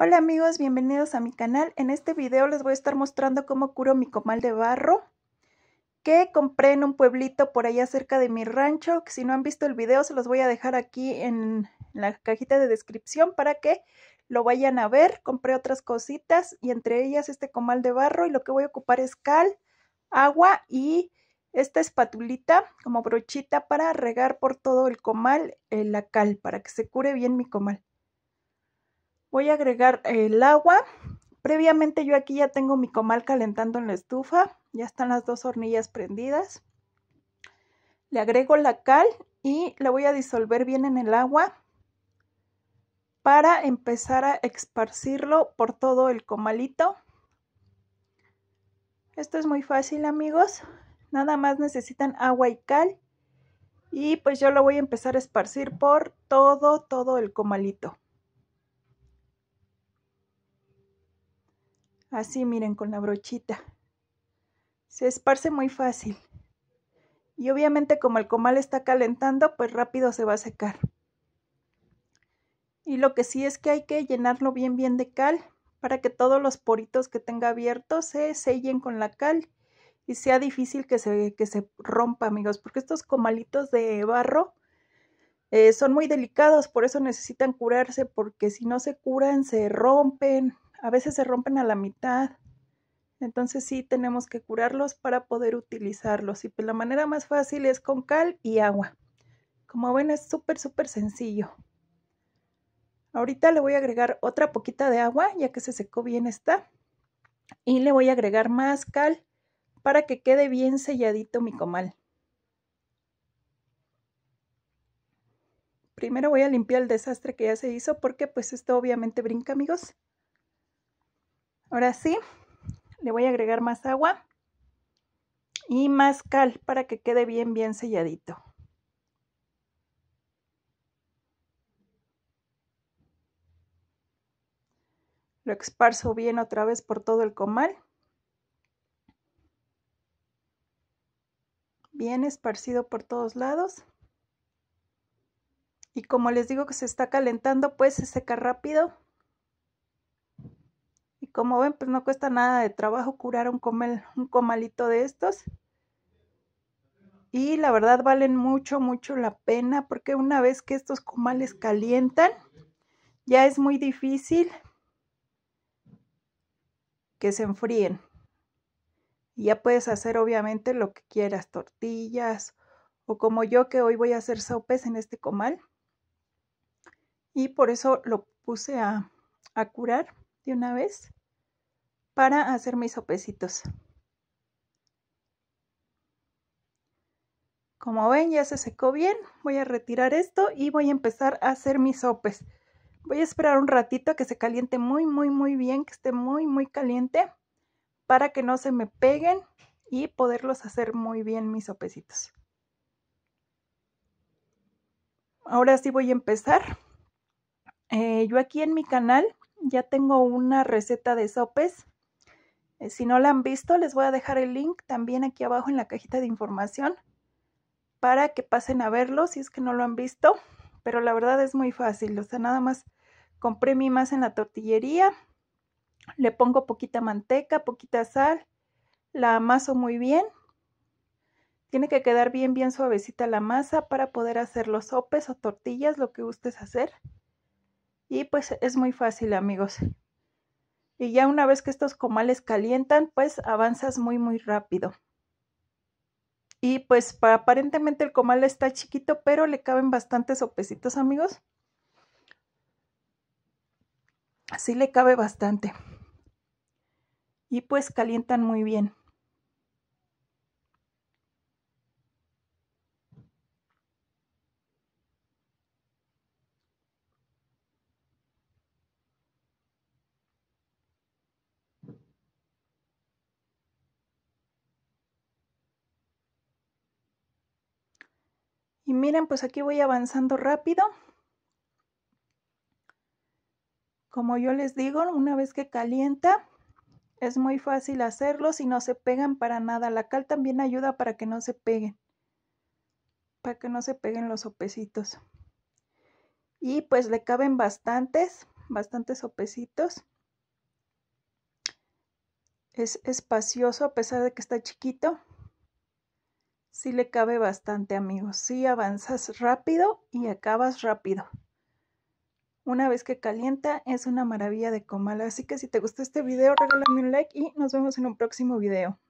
Hola amigos, bienvenidos a mi canal. En este video les voy a estar mostrando cómo curo mi comal de barro que compré en un pueblito por allá cerca de mi rancho. Si no han visto el video se los voy a dejar aquí en la cajita de descripción para que lo vayan a ver. Compré otras cositas y entre ellas este comal de barro y lo que voy a ocupar es cal, agua y esta espatulita como brochita para regar por todo el comal eh, la cal para que se cure bien mi comal. Voy a agregar el agua. Previamente yo aquí ya tengo mi comal calentando en la estufa. Ya están las dos hornillas prendidas. Le agrego la cal y la voy a disolver bien en el agua para empezar a esparcirlo por todo el comalito. Esto es muy fácil amigos. Nada más necesitan agua y cal. Y pues yo lo voy a empezar a esparcir por todo, todo el comalito. Así miren con la brochita. Se esparce muy fácil. Y obviamente como el comal está calentando, pues rápido se va a secar. Y lo que sí es que hay que llenarlo bien bien de cal para que todos los poritos que tenga abiertos se sellen con la cal y sea difícil que se, se rompa, amigos, porque estos comalitos de barro eh, son muy delicados, por eso necesitan curarse, porque si no se curan, se rompen, a veces se rompen a la mitad. Entonces sí tenemos que curarlos para poder utilizarlos. Y pues la manera más fácil es con cal y agua. Como ven es súper, súper sencillo. Ahorita le voy a agregar otra poquita de agua, ya que se secó bien esta. Y le voy a agregar más cal para que quede bien selladito mi comal. Primero voy a limpiar el desastre que ya se hizo porque pues esto obviamente brinca amigos. Ahora sí, le voy a agregar más agua y más cal para que quede bien, bien selladito. Lo esparzo bien otra vez por todo el comal. Bien esparcido por todos lados. Y como les digo que se está calentando, pues se seca rápido como ven, pues no cuesta nada de trabajo curar un, un comalito de estos. Y la verdad valen mucho, mucho la pena porque una vez que estos comales calientan, ya es muy difícil que se enfríen. Ya puedes hacer obviamente lo que quieras, tortillas o como yo que hoy voy a hacer sopes en este comal. Y por eso lo puse a curar de una vez para hacer mis sopecitos. Como ven, ya se secó bien. Voy a retirar esto y voy a empezar a hacer mis sopes. Voy a esperar un ratito que se caliente muy, muy, muy bien, que esté muy, muy caliente para que no se me peguen y poderlos hacer muy bien mis sopecitos. Ahora sí voy a empezar. Eh, yo aquí en mi canal ya tengo una receta de sopes eh, si no la han visto, les voy a dejar el link también aquí abajo en la cajita de información para que pasen a verlo si es que no lo han visto. Pero la verdad es muy fácil. O sea, nada más compré mi masa en la tortillería, le pongo poquita manteca, poquita sal, la amaso muy bien. Tiene que quedar bien, bien suavecita la masa para poder hacer los sopes o tortillas, lo que gustes hacer. Y pues es muy fácil, amigos. Y ya una vez que estos comales calientan, pues avanzas muy, muy rápido. Y pues aparentemente el comal está chiquito, pero le caben bastantes sopecitos, amigos. Así le cabe bastante. Y pues calientan muy bien. Y miren, pues aquí voy avanzando rápido. Como yo les digo, una vez que calienta, es muy fácil hacerlo si no se pegan para nada. La cal también ayuda para que no se peguen. Para que no se peguen los sopecitos. Y pues le caben bastantes, bastantes sopecitos. Es espacioso a pesar de que está chiquito. Si le cabe bastante, amigos. si avanzas rápido y acabas rápido. Una vez que calienta, es una maravilla de comal. Así que si te gustó este video, regálame un like y nos vemos en un próximo video.